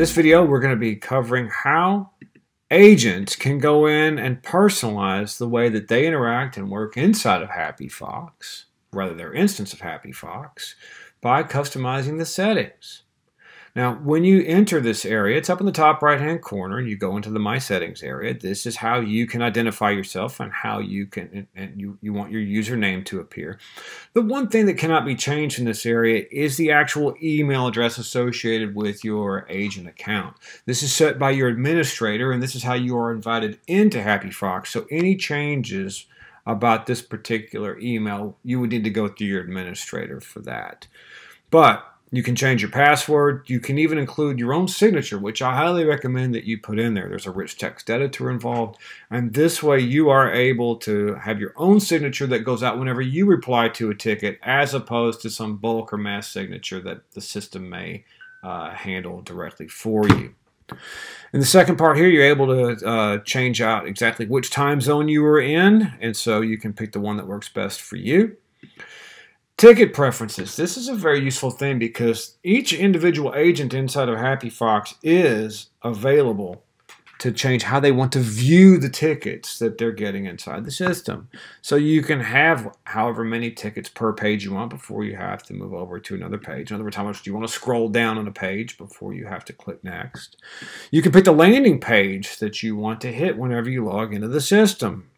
this video, we're going to be covering how agents can go in and personalize the way that they interact and work inside of Happy Fox, rather their instance of Happy Fox, by customizing the settings. Now, when you enter this area, it's up in the top right-hand corner, and you go into the My Settings area. This is how you can identify yourself and how you can and you, you want your username to appear. The one thing that cannot be changed in this area is the actual email address associated with your agent account. This is set by your administrator, and this is how you are invited into Happy Fox. So any changes about this particular email, you would need to go through your administrator for that. But you can change your password. You can even include your own signature, which I highly recommend that you put in there. There's a rich text editor involved. And this way you are able to have your own signature that goes out whenever you reply to a ticket as opposed to some bulk or mass signature that the system may uh, handle directly for you. In the second part here, you're able to uh, change out exactly which time zone you were in, and so you can pick the one that works best for you. Ticket preferences. This is a very useful thing because each individual agent inside of Happy Fox is available to change how they want to view the tickets that they're getting inside the system. So you can have however many tickets per page you want before you have to move over to another page. In other words, how much do you want to scroll down on a page before you have to click next? You can pick the landing page that you want to hit whenever you log into the system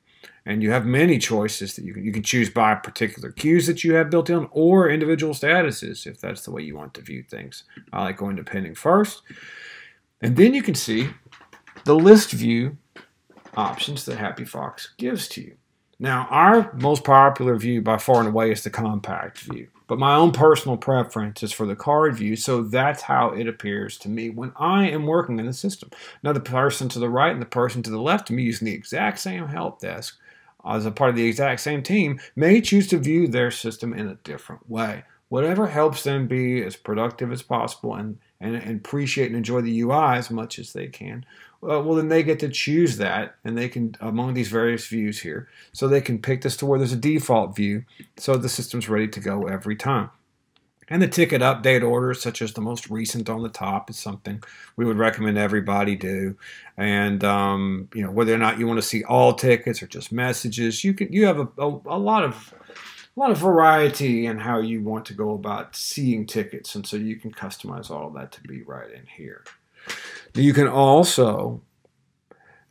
and you have many choices that you can, you can choose by particular cues that you have built in or individual statuses if that's the way you want to view things. I like going to pending first. And then you can see the list view options that Happy Fox gives to you. Now, our most popular view by far and away is the compact view, but my own personal preference is for the card view, so that's how it appears to me when I am working in the system. Now, the person to the right and the person to the left of me using the exact same help desk as a part of the exact same team may choose to view their system in a different way. Whatever helps them be as productive as possible and, and, and appreciate and enjoy the UI as much as they can, uh, well, then they get to choose that and they can, among these various views here, so they can pick this to where there's a default view so the system's ready to go every time. And the ticket update order, such as the most recent on the top, is something we would recommend everybody do. And um, you know whether or not you want to see all tickets or just messages, you can you have a, a, a lot of a lot of variety in how you want to go about seeing tickets, and so you can customize all of that to be right in here. You can also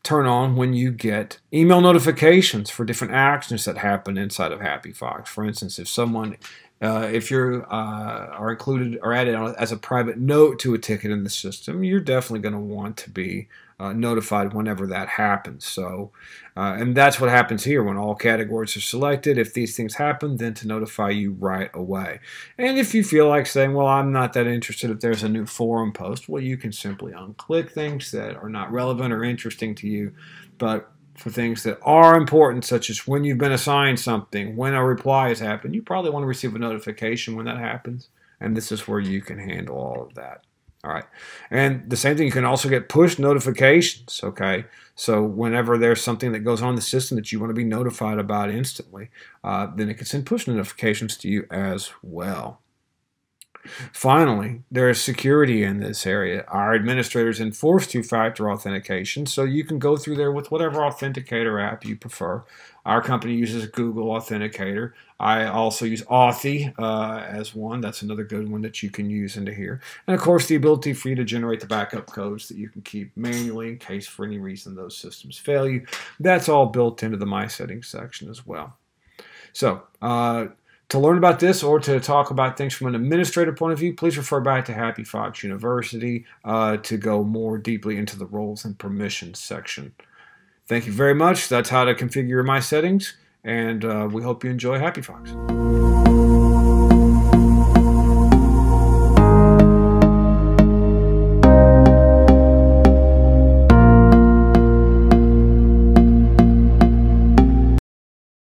turn on when you get email notifications for different actions that happen inside of Happy Fox. For instance, if someone uh, if you're uh, are included or added as a private note to a ticket in the system, you're definitely going to want to be uh, notified whenever that happens. So, uh, and that's what happens here when all categories are selected. If these things happen, then to notify you right away. And if you feel like saying, "Well, I'm not that interested," if there's a new forum post, well, you can simply unclick things that are not relevant or interesting to you. But for things that are important, such as when you've been assigned something, when a reply has happened. You probably want to receive a notification when that happens, and this is where you can handle all of that. All right. And the same thing, you can also get push notifications. Okay. So, whenever there's something that goes on in the system that you want to be notified about instantly, uh, then it can send push notifications to you as well. Finally, there is security in this area. Our administrators enforce two factor authentication, so you can go through there with whatever authenticator app you prefer. Our company uses Google Authenticator. I also use Authy uh, as one. That's another good one that you can use into here. And of course, the ability for you to generate the backup codes that you can keep manually in case for any reason those systems fail you. That's all built into the My Settings section as well. So, uh, to learn about this or to talk about things from an administrative point of view, please refer back to Happy Fox University uh, to go more deeply into the roles and permissions section. Thank you very much. That's how to configure my settings, and uh, we hope you enjoy Happy Fox.